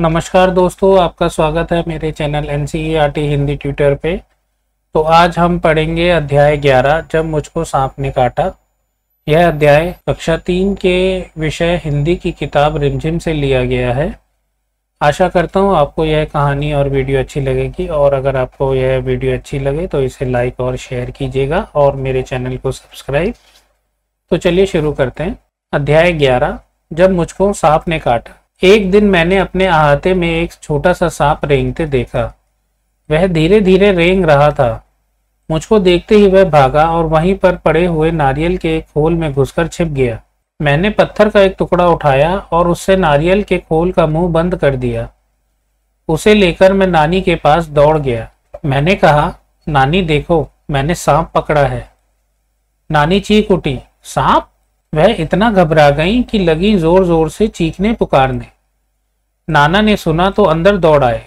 नमस्कार दोस्तों आपका स्वागत है मेरे channel N e Hindi tutor पे तो आज हम पढ़ेंगे अध्याय 11 जब मुझको सांप ने काटा यह अध्याय कक्षा तीन के विषय हिंदी की किताब रिमझिम से लिया गया है आशा करता हूँ आपको यह कहानी और वीडियो अच्छी लगेगी और अगर आपको यह वीडियो अच्छी लगे तो इसे लाइक और शेयर कीजिएगा और मेरे चैनल को सब्सक्राइब तो चलिए शुरू करते हैं अध्याय ग्यारह जब मुझको सांप ने काटा एक दिन मैंने अपने अहाते में एक छोटा सा सांप रेंगते देखा वह धीरे धीरे रेंग रहा था मुझको देखते ही वह भागा और वहीं पर पड़े हुए नारियल के एक खोल में घुसकर छिप गया मैंने पत्थर का एक टुकड़ा उठाया और उससे नारियल के खोल का मुंह बंद कर दिया उसे लेकर मैं नानी के पास दौड़ गया मैंने कहा नानी देखो मैंने सांप पकड़ा है नानी चीख उठी सांप वह इतना घबरा गई कि लगी जोर जोर से चीखने पुकारने नाना ने सुना तो अंदर दौड़ आए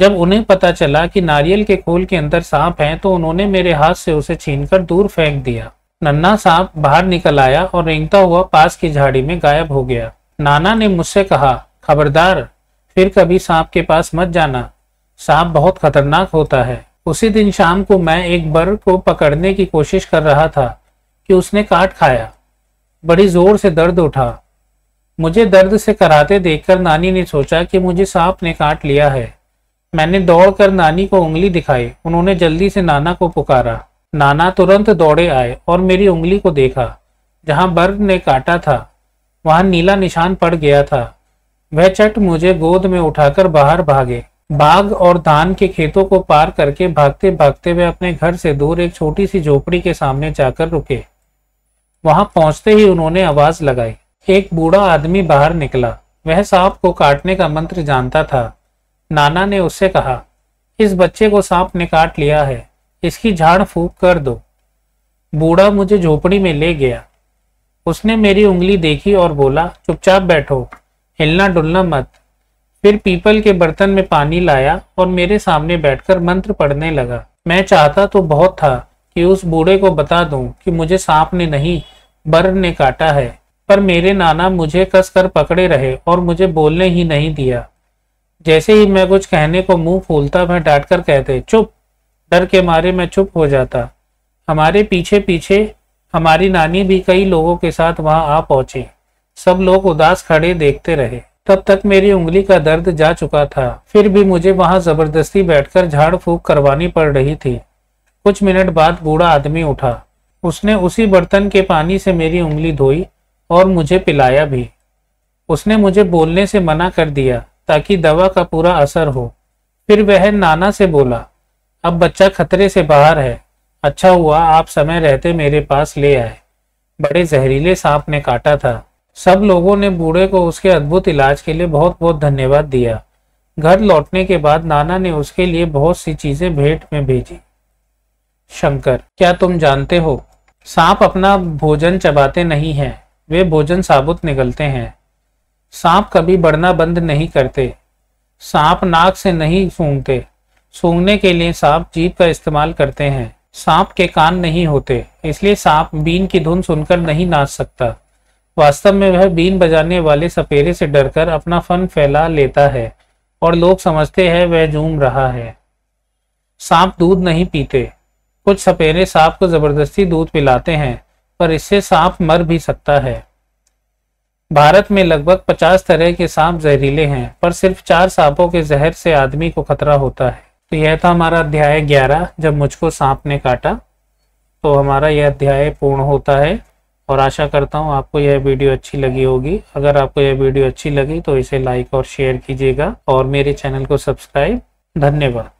जब उन्हें पता चला कि नारियल के खोल के अंदर सांप हैं तो उन्होंने मेरे हाथ से उसे छीनकर दूर फेंक दिया नन्ना सांप बाहर निकल आया और रेंगता हुआ पास की झाड़ी में गायब हो गया नाना ने मुझसे कहा खबरदार फिर कभी सांप के पास मत जाना सांप बहुत खतरनाक होता है उसी दिन शाम को मैं एक बर को पकड़ने की कोशिश कर रहा था कि उसने काट खाया बड़ी जोर से दर्द उठा मुझे दर्द से कराते देखकर नानी ने सोचा कि मुझे सांप ने काट लिया है मैंने दौड़कर नानी को उंगली दिखाई उन्होंने जल्दी से नाना को पुकारा नाना तुरंत दौड़े आए और मेरी उंगली को देखा जहां बर्ग ने काटा था वहां नीला निशान पड़ गया था वह चट मुझे गोद में उठाकर बाहर भागे बाग और धान के खेतों को पार करके भागते भागते वे अपने घर से दूर एक छोटी सी झोपड़ी के सामने जाकर रुके वहां पहुंचते ही उन्होंने आवाज लगाई एक बूढ़ा आदमी बाहर निकला वह सांप को काटने का मंत्र जानता था नाना ने उससे कहा इस बच्चे को सांप ने काट लिया है इसकी झाड़ फूक कर दो बूढ़ा मुझे झोपड़ी में ले गया उसने मेरी उंगली देखी और बोला चुपचाप बैठो हिलना डुलना मत फिर पीपल के बर्तन में पानी लाया और मेरे सामने बैठकर मंत्र पढ़ने लगा मैं चाहता तो बहुत था कि उस बूढ़े को बता दूं कि मुझे सांप ने नहीं बर ने काटा है पर मेरे नाना मुझे कसकर पकड़े रहे और मुझे बोलने ही नहीं दिया जैसे ही मैं कुछ कहने को मुंह फूलता मैं डांट कर कहते चुप डर के मारे मैं चुप हो जाता हमारे पीछे पीछे हमारी नानी भी कई लोगों के साथ वहां आ पहुंचे सब लोग उदास खड़े देखते रहे तब तक मेरी उंगली का दर्द जा चुका था फिर भी मुझे वहां जबरदस्ती बैठकर झाड़ फूक करवानी पड़ रही थी कुछ मिनट बाद बूढ़ा आदमी उठा उसने उसी बर्तन के पानी से मेरी उंगली धोई और मुझे पिलाया भी उसने मुझे बोलने से मना कर दिया ताकि दवा का पूरा असर हो फिर वह नाना से बोला अब बच्चा खतरे से बाहर है अच्छा हुआ आप समय रहते मेरे पास ले आए बड़े जहरीले सांप ने काटा था सब लोगों ने बूढ़े को उसके अद्भुत इलाज के लिए बहुत बहुत धन्यवाद दिया घर लौटने के बाद नाना ने उसके लिए बहुत सी चीजें भेंट में भेजी शंकर क्या तुम जानते हो सांप अपना भोजन चबाते नहीं हैं वे भोजन साबुत निकलते हैं सांप कभी बढ़ना बंद नहीं करते सांप नाक से नहीं सूंघते सूंघने के लिए सांप जीप का इस्तेमाल करते हैं सांप के कान नहीं होते इसलिए सांप बीन की धुन सुनकर नहीं नाच सकता वास्तव में वह बीन बजाने वाले सपेरे से डरकर अपना फन फैला लेता है और लोग समझते हैं वह झूम रहा है सांप दूध नहीं पीते कुछ सपेरे सांप को जबरदस्ती दूध पिलाते हैं पर इससे सांप मर भी सकता है भारत में लगभग 50 तरह के सांप जहरीले हैं पर सिर्फ चार सांपों के जहर से आदमी को खतरा होता है तो यह था हमारा अध्याय 11 जब मुझको सांप ने काटा तो हमारा यह अध्याय पूर्ण होता है और आशा करता हूँ आपको यह वीडियो अच्छी लगी होगी अगर आपको यह वीडियो अच्छी लगी तो इसे लाइक और शेयर कीजिएगा और मेरे चैनल को सब्सक्राइब धन्यवाद